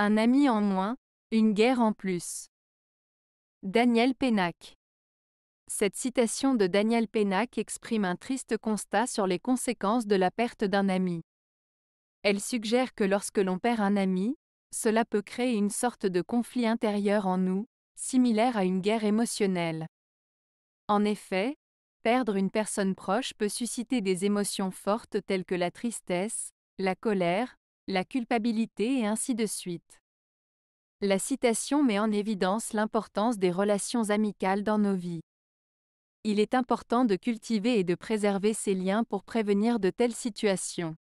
Un ami en moins, une guerre en plus. Daniel Pénac. Cette citation de Daniel Pénac exprime un triste constat sur les conséquences de la perte d'un ami. Elle suggère que lorsque l'on perd un ami, cela peut créer une sorte de conflit intérieur en nous, similaire à une guerre émotionnelle. En effet, perdre une personne proche peut susciter des émotions fortes telles que la tristesse, la colère, la culpabilité et ainsi de suite. La citation met en évidence l'importance des relations amicales dans nos vies. Il est important de cultiver et de préserver ces liens pour prévenir de telles situations.